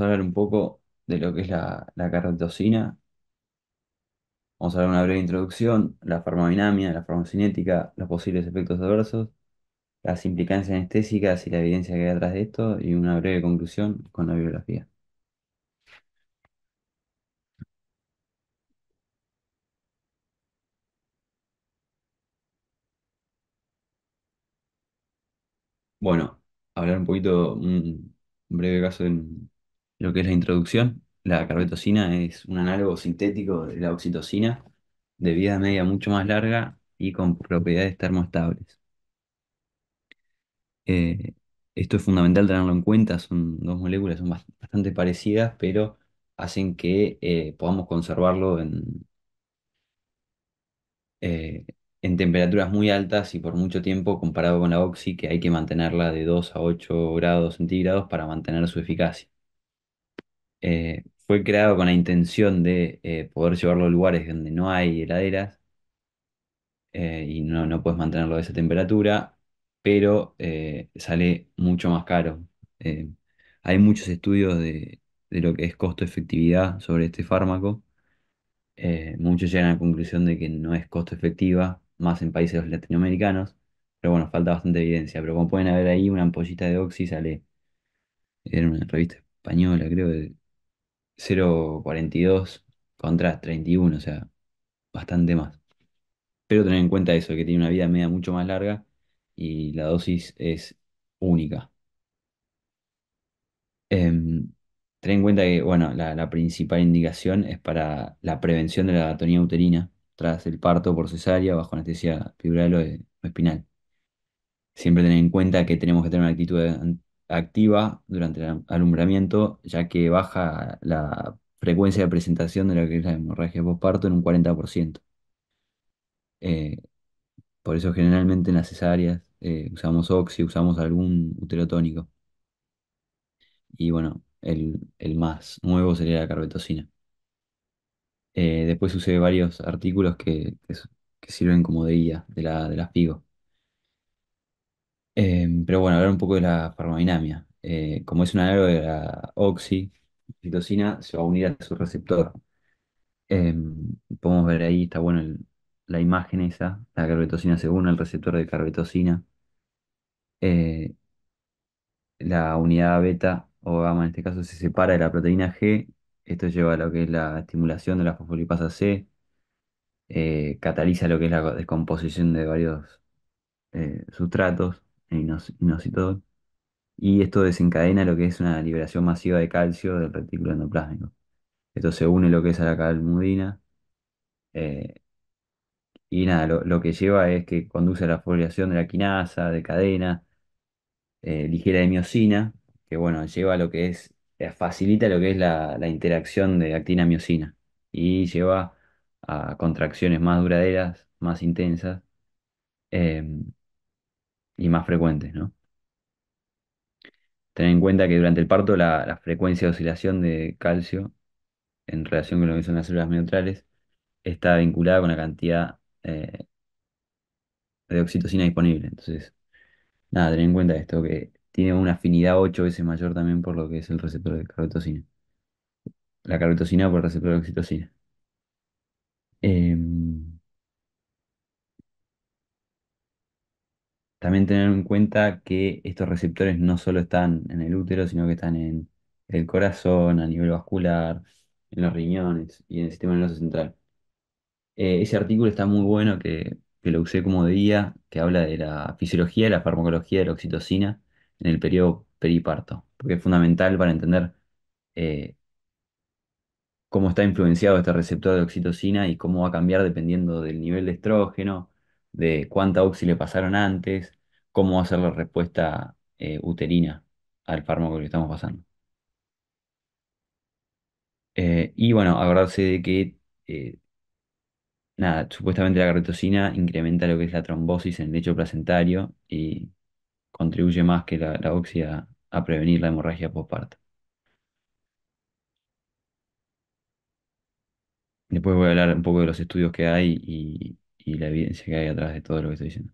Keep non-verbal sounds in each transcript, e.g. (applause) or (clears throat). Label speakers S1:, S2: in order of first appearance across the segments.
S1: a hablar un poco de lo que es la, la Vamos a dar una breve introducción, la farmacodinamia, la farmacocinética, los posibles efectos adversos, las implicancias anestésicas y la evidencia que hay detrás de esto, y una breve conclusión con la bibliografía. Bueno, hablar un poquito, un breve caso en, lo que es la introducción. La carbetocina es un análogo sintético de la oxitocina, de vida media mucho más larga y con propiedades termoestables. Eh, esto es fundamental tenerlo en cuenta, son dos moléculas, son bastante parecidas, pero hacen que eh, podamos conservarlo en, eh, en temperaturas muy altas y por mucho tiempo comparado con la oxi, que hay que mantenerla de 2 a 8 grados centígrados para mantener su eficacia. Eh, fue creado con la intención de eh, poder llevarlo a lugares donde no hay heladeras eh, y no, no puedes mantenerlo a esa temperatura, pero sale mucho más caro. hay muchos estudios de, lo que es costo-efectividad sobre este fármaco. muchos llegan a la conclusión de que no es costo efectiva, más en países latinoamericanos, pero bueno, falta bastante evidencia. Pero como pueden ver ahí, una ampollita de Oxy sale, era una revista española, creo, de 0.42 contra 31, o sea, bastante más. Pero tener en cuenta eso, que tiene una vida media mucho más larga y la dosis es única. Em, ten en cuenta que, bueno, la, principal indicación es para la prevención de la atonía uterina tras el parto por cesárea bajo anestesia fibral o, espinal. Siempre tener en cuenta que tenemos que tener una actitud activa durante el alumbramiento, ya que baja la frecuencia de presentación de lo que es la hemorragia postparto en un 40%. Eh, por eso generalmente en las cesáreas eh, usamos oxi, usamos algún uterotónico. Y bueno, el, más nuevo sería la carbetocina. Eh, después usé varios artículos que, que, sirven como de guía de la, de las FIGO. Em, pero bueno, hablar un poco de la farmacodinamia. Eh, como es un análogo de la oxitocina, se va a unir a su receptor. Em, podemos ver ahí, está bueno la imagen esa, la carbetocina se une al receptor de carbetocina. Eh, la unidad beta o gamma en este caso se separa de la proteína G. Esto lleva a lo que es la estimulación de la fosfolipasa C, eh, cataliza lo que es la descomposición de varios sustratos inositol, y esto desencadena lo que es una liberación masiva de calcio del retículo endoplásmico. Esto se une lo que es a la calmudina, eh, y nada, lo, que lleva es que conduce a la foliación de la quinasa, de cadena, eh, ligera de miocina, que bueno, lleva lo que es, eh, facilita lo que es la, interacción de actina-miocina y lleva a contracciones más duraderas, más intensas y más frecuentes, ¿no? Ten en cuenta que durante el parto la, frecuencia de oscilación de calcio en relación con lo que son las células neutrales está vinculada con la cantidad eh, de oxitocina disponible. Entonces, nada, tener en cuenta esto, que tiene una afinidad 8 veces mayor también por lo que es el receptor de carotocina La carotocina por el receptor de oxitocina. Eh, También tener en cuenta que estos receptores no solo están en el útero, sino que están en el corazón, a nivel vascular, en los riñones y en el sistema nervioso central. Eh, ese artículo está muy bueno que, lo usé como de guía, que habla de la fisiología y la farmacología de la oxitocina en el periodo periparto, porque es fundamental para entender eh, cómo está influenciado este receptor de oxitocina y cómo va a cambiar dependiendo del nivel de estrógeno, de cuánta oxi le pasaron antes, cómo va a ser la respuesta eh, uterina al fármaco que estamos pasando. Eh, y bueno, acordarse de que, eh, supuestamente la caritocina incrementa lo que es la trombosis en el lecho placentario y contribuye más que la, la a, prevenir la hemorragia postparto. Después voy a hablar un poco de los estudios que hay y, y la evidencia que hay atrás de todo lo que estoy diciendo.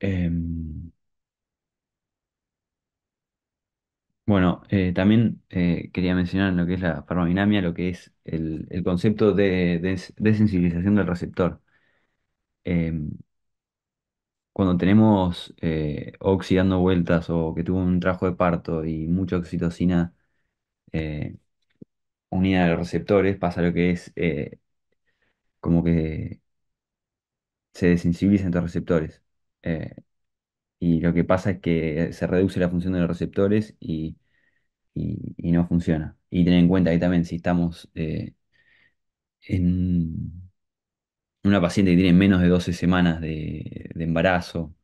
S1: Em, bueno, eh, también eh, quería mencionar lo que es la farmacodinamia, lo que es el, concepto de, sensibilización desensibilización del receptor. Em, cuando tenemos eh, dando vueltas o que tuvo un trajo de parto y mucha oxitocina eh, unida a los receptores, pasa lo que es como que se desensibilizan los receptores. Eh, y lo que pasa es que se reduce la función de los receptores y, no funciona. Y tener en cuenta que también si estamos eh, en una paciente que tiene menos de 12 semanas de, embarazo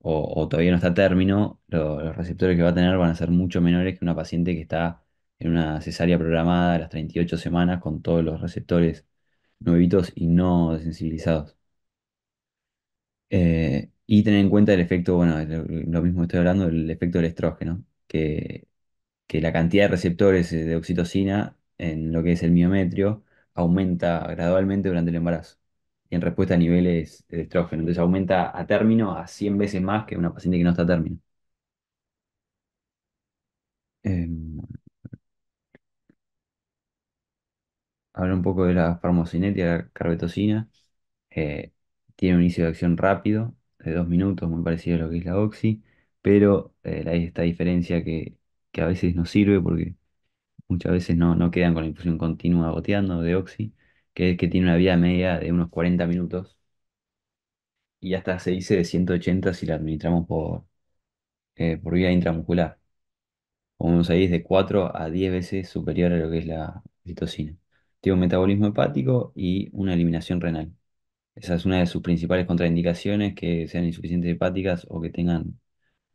S1: o, todavía no está a término, los receptores que va a tener van a ser mucho menores que una paciente que está en una cesárea programada a las 38 semanas con todos los receptores nuevitos y no desensibilizados. Eh, y tener en cuenta el efecto, bueno, lo, mismo estoy hablando, el efecto del estrógeno, que, la cantidad de receptores de oxitocina en lo que es el miometrio aumenta gradualmente durante el embarazo y en respuesta a niveles de estrógeno. Entonces aumenta a término a 100 veces más que una paciente que no está a término. Em, Habla un poco de la farmocinetia, la carbetocina. Eh, tiene un inicio de acción rápido, de dos minutos, muy parecido a lo que es la Oxy, pero eh, hay esta diferencia que, a veces no sirve porque muchas veces no, no quedan con la infusión continua goteando de oxi que es que tiene una vida media de unos 40 minutos y hasta se dice de 180 si la administramos por, eh, por vía intramuscular. Como vemos ahí, es de 4 a 10 veces superior a lo que es la citocina un metabolismo hepático y una eliminación renal. Esa es una de sus principales contraindicaciones, que sean insuficientes hepáticas o que tengan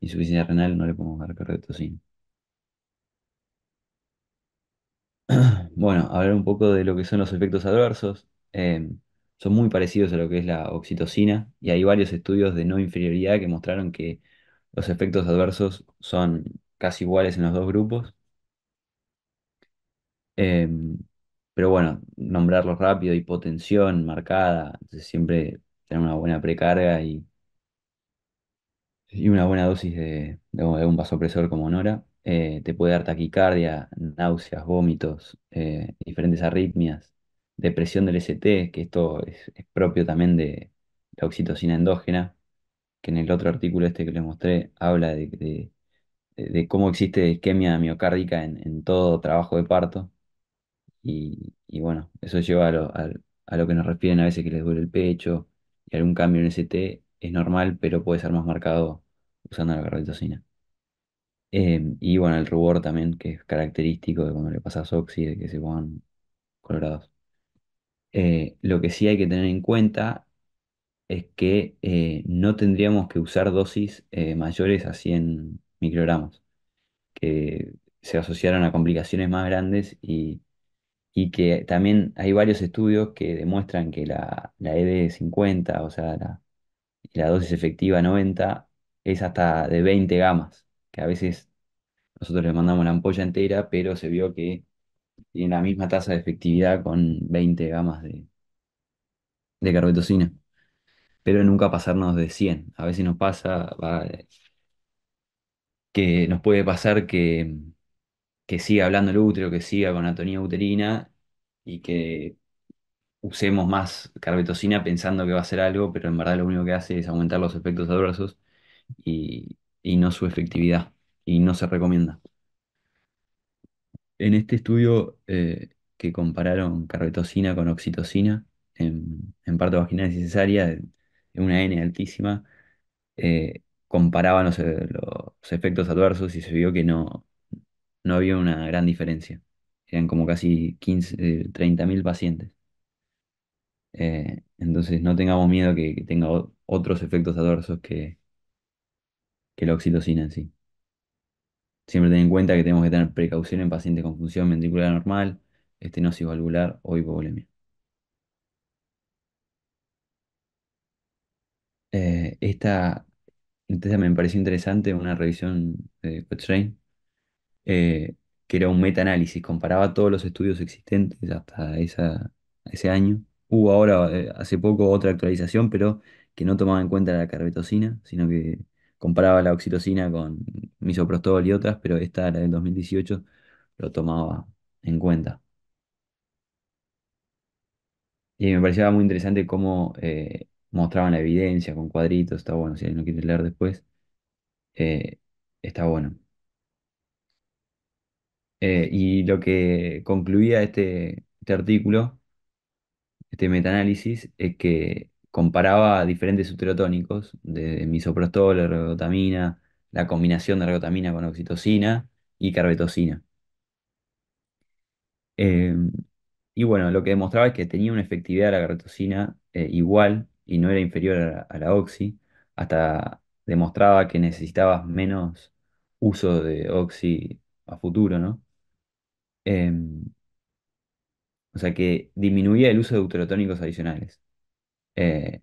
S1: insuficiencia renal, no le podemos dar carretocina. (clears throat) Bueno, hablar un poco de lo que son los efectos adversos. Em, son muy parecidos a lo que es la oxitocina y hay varios estudios de no inferioridad que mostraron que los efectos adversos son casi iguales en los dos grupos. Em, pero bueno, nombrarlo rápido, hipotensión marcada, siempre tener una buena precarga y, y una buena dosis de, un vasopresor como Nora. Eh, te puede dar taquicardia, náuseas, vómitos, eh, diferentes arritmias, depresión del ST, que esto es, propio también de la oxitocina endógena, que en el otro artículo este que les mostré habla de, cómo existe isquemia miocárdica en, todo trabajo de parto. Y, bueno, eso lleva a lo, que nos refieren a veces que les duele el pecho y algún cambio en ST, es normal, pero puede ser más marcado usando la carbetocina. Em, y bueno, el rubor también, que es característico de cuando le pasas oxi, de que se pongan colorados. Eh, lo que sí hay que tener en cuenta es que eh, no tendríamos que usar dosis eh, mayores a 100 microgramos, que se asociaron a complicaciones más grandes y y que también hay varios estudios que demuestran que la, la ED50, o sea, la, la dosis efectiva 90, es hasta de 20 gamas, que a veces nosotros le mandamos la ampolla entera, pero se vio que tiene la misma tasa de efectividad con 20 gamas de, de carbetocina. Pero nunca pasarnos de 100. A veces nos pasa que nos puede pasar que que siga hablando el útero, que siga con tonía uterina y que usemos más carbetocina pensando que va a hacer algo, pero en verdad lo único que hace es aumentar los efectos adversos y, no su efectividad, y no se recomienda. En este estudio eh, que compararon carbetocina con oxitocina en, parte parto vaginal y cesárea, en una N altísima, eh, comparaban los, los, efectos adversos y se vio que no, no había una gran diferencia. Eran como casi 15, 30.000 pacientes. Eh, entonces no tengamos miedo que, tenga otros efectos adversos que, que la oxitocina en sí. Siempre ten en cuenta que tenemos que tener precaución en pacientes con función ventricular normal, estenosis valvular o hipovolemia. Eh, esta, me pareció interesante, una revisión de Cochrane, eh, que era un metaanálisis, comparaba todos los estudios existentes hasta ese año. Hubo ahora, eh, hace poco, otra actualización, pero que no tomaba en cuenta la carbetocina, sino que comparaba la oxitocina con misoprostol y otras, pero esta, la del 2018, lo tomaba en cuenta. Y me parecía muy interesante cómo eh, mostraban la evidencia con cuadritos, está bueno, si alguien lo quiere leer después, está bueno. Eh, y lo que concluía este, este, artículo, este metaanálisis, es que comparaba diferentes uterotónicos de misoprostol, ergotamina, la combinación de ergotamina con oxitocina y carbetocina. Eh, y bueno, lo que demostraba es que tenía una efectividad de la carbetocina eh, igual y no era inferior a la, a oxi, hasta demostraba que necesitabas menos uso de oxi a futuro, ¿no? Em, o sea que disminuía el uso de uterotónicos adicionales. Eh,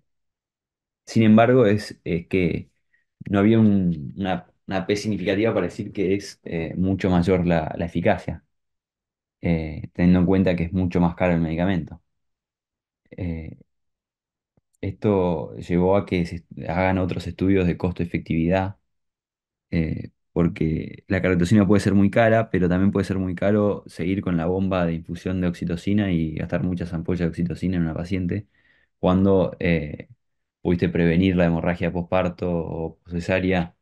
S1: sin embargo, es, que no había una, P significativa para decir que es eh, mucho mayor la, eficacia, eh, teniendo en cuenta que es mucho más caro el medicamento. esto llevó a que se hagan otros estudios de costo-efectividad porque la carbetocina puede ser muy cara, pero también puede ser muy caro seguir con la bomba de infusión de oxitocina y gastar muchas ampollas de oxitocina en una paciente cuando eh, pudiste prevenir la hemorragia posparto o cesárea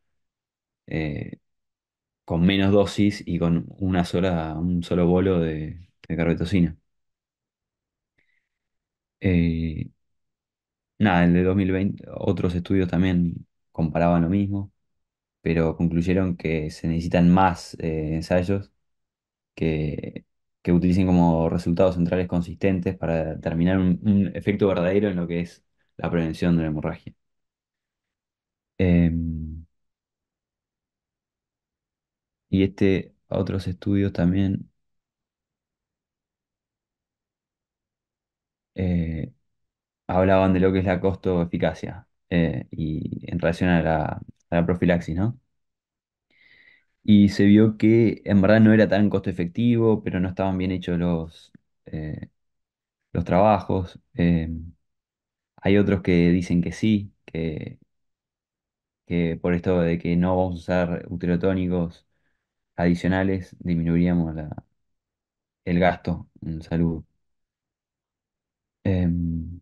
S1: eh, con menos dosis y con una sola, un solo bolo de, de eh, nada, el de 2020, otros estudios también comparaban lo mismo pero concluyeron que se necesitan más eh, ensayos que, utilicen como resultados centrales consistentes para determinar un, efecto verdadero en lo que es la prevención de la hemorragia. Em, y este, otros estudios también eh, hablaban de lo que es la costo-eficacia eh, y en relación a la, la profilaxis, ¿no? Y se vio que en verdad no era tan costo efectivo, pero no estaban bien hechos los, eh, los trabajos. Em, hay otros que dicen que sí, que, que por esto de que no vamos a usar uterotónicos adicionales, disminuiríamos el gasto en salud. Em,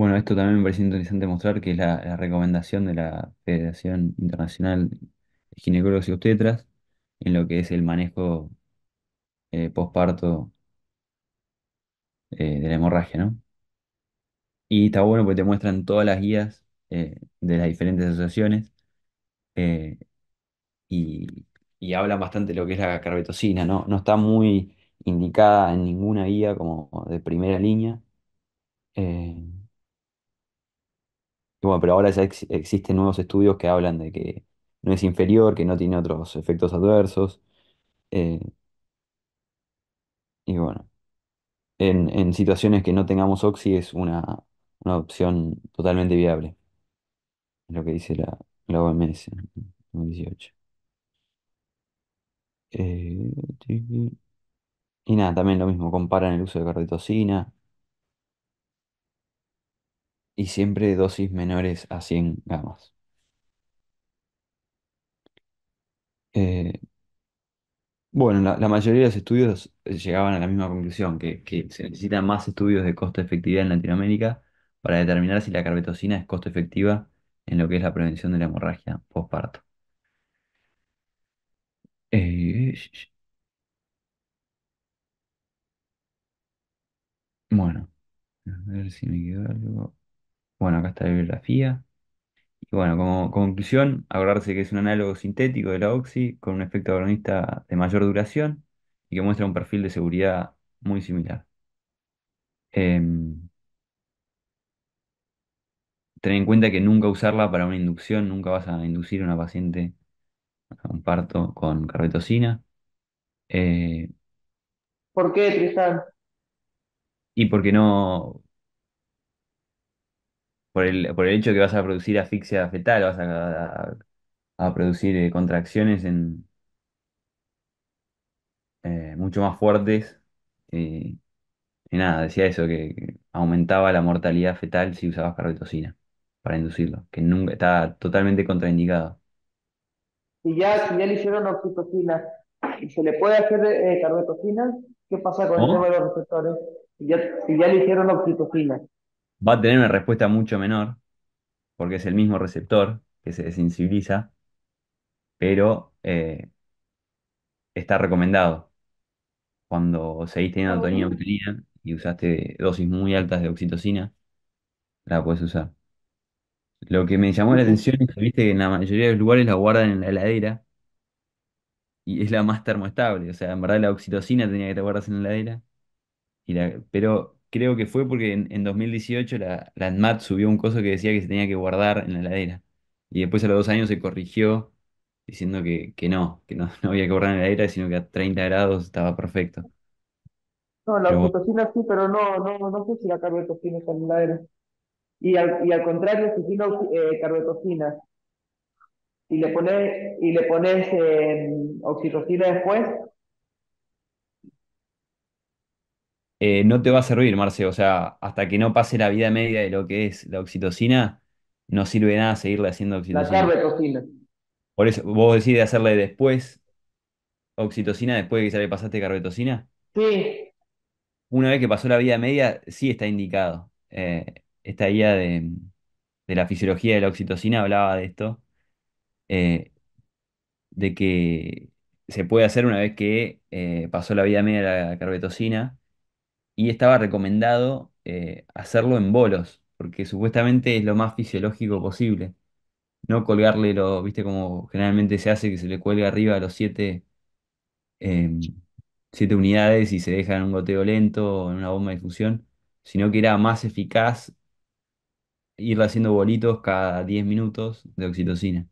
S1: bueno, esto también me parece interesante mostrar que es la, recomendación de la Federación Internacional de Ginecólogos y Obstetras en lo que es el manejo postparto eh, posparto eh, de la hemorragia, ¿no? Y está bueno porque te muestran todas las guías eh, de las diferentes asociaciones y, hablan bastante de lo que es la carbetocina, ¿no? No está muy indicada en ninguna guía como de primera línea bueno, pero ahora ya existen nuevos estudios que hablan de que no es inferior, que no tiene otros efectos adversos. Eh, y bueno, en, situaciones que no tengamos oxi es una, opción totalmente viable, es lo que dice la, OMS en 2018. y nada, también lo mismo, comparan el uso de carditocina y siempre dosis menores a 100 gamas. Eh, bueno, la, mayoría de los estudios eh, llegaban a la misma conclusión, que, se necesitan más estudios de costo efectividad en Latinoamérica para determinar si la carbetocina es costo efectiva en lo que es la prevención de la hemorragia postparto. Eh, bueno, a ver si me quedó algo. Bueno, acá está la bibliografía. Y bueno, como conclusión, acordarse que es un análogo sintético de la Oxy con un efecto agonista de mayor duración y que muestra un perfil de seguridad muy similar. Em, ten en cuenta que nunca usarla para una inducción, nunca vas a inducir a una paciente a un parto con carbetocina. Eh,
S2: ¿Por qué, Tristán?
S1: y porque no, por el, por el hecho que vas a producir asfixia fetal, vas a, producir eh, contracciones en, eh, mucho más fuertes. Eh, y nada, decía eso, que aumentaba la mortalidad fetal si usabas carbetocina para inducirlo, que nunca está totalmente contraindicado.
S2: Si ya, si ya le hicieron oxitocina y se le puede hacer carbetocina, ¿qué pasa con el tema de los receptores? Si ya, si ya le hicieron oxitocina
S1: va a tener una respuesta mucho menor, porque es el mismo receptor que se desensibiliza, pero eh, está recomendado. Cuando seguís teniendo ah, tonina uterina y usaste dosis muy altas de oxitocina, la puedes usar. Lo que me llamó la atención es que viste que en la mayoría de los lugares la guardan en la heladera y es la más termoestable. O sea, en verdad la oxitocina tenía que te en la heladera, pero creo que fue porque en, 2018 la, la ANMAT subió un coso que decía que se tenía que guardar en la heladera. Y después a los dos años se corrigió diciendo que, que no, que no, (laughs) no había que guardar en la heladera, sino que a 30 grados estaba perfecto.
S2: No, la oxitocina sí, pero no, sé si la carbetocina está en la heladera. Y al, y al contrario, si tiene eh, y le pones, y le pones em, oxitocina después,
S1: Eh, no te va a servir, Marce. O sea, hasta que no pase la vida media de lo que es la oxitocina, no sirve nada seguirle haciendo oxitocina. La tarde, Por eso, vos decís de hacerle después oxitocina, después de que ya le pasaste carbetocina. Sí. Una vez que pasó la vida media, sí está indicado. Eh, esta guía de, la fisiología de la oxitocina hablaba de esto, eh, de que se puede hacer una vez que pasó la vida media de la carbetocina y estaba recomendado eh, hacerlo en bolos, porque supuestamente es lo más fisiológico posible. No colgarle lo, viste, como generalmente se hace, que se le cuelga arriba a los em, siete, unidades y se deja en un goteo lento en una bomba de fusión, sino que era más eficaz ir haciendo bolitos cada 10 minutos de oxitocina.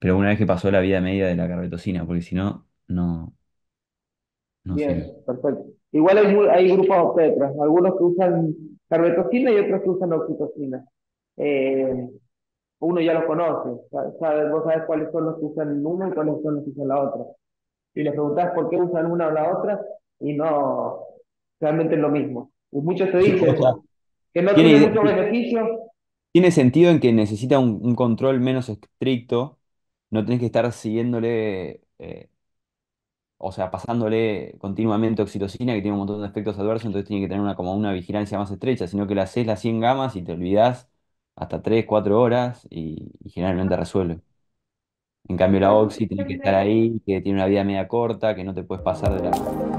S1: Pero una vez que pasó la vida media de la carbetocina, porque si no, no,
S2: Bien, Igual hay, hay grupos obstetras, algunos que usan carbetocina y otros que usan oxitocina. Eh, uno ya lo conoce, vos sabes cuáles son los que usan uno y cuáles son los que usan la otra. Y le preguntás por qué usan una o la otra y no, realmente es lo mismo. Y te se dicen que no tiene, mucho beneficio.
S1: Tiene sentido en que necesita un, control menos estricto, no tenés que estar siguiéndole eh, o sea, pasándole continuamente oxitocina, que tiene un montón de efectos adversos, entonces tiene que tener una, como una vigilancia más estrecha, sino que la haces las 100 gamas y te olvidas hasta 3, 4 horas y, y generalmente resuelve. En cambio, la oxi tiene que estar ahí, que tiene una vida media corta, que no te puedes pasar de la...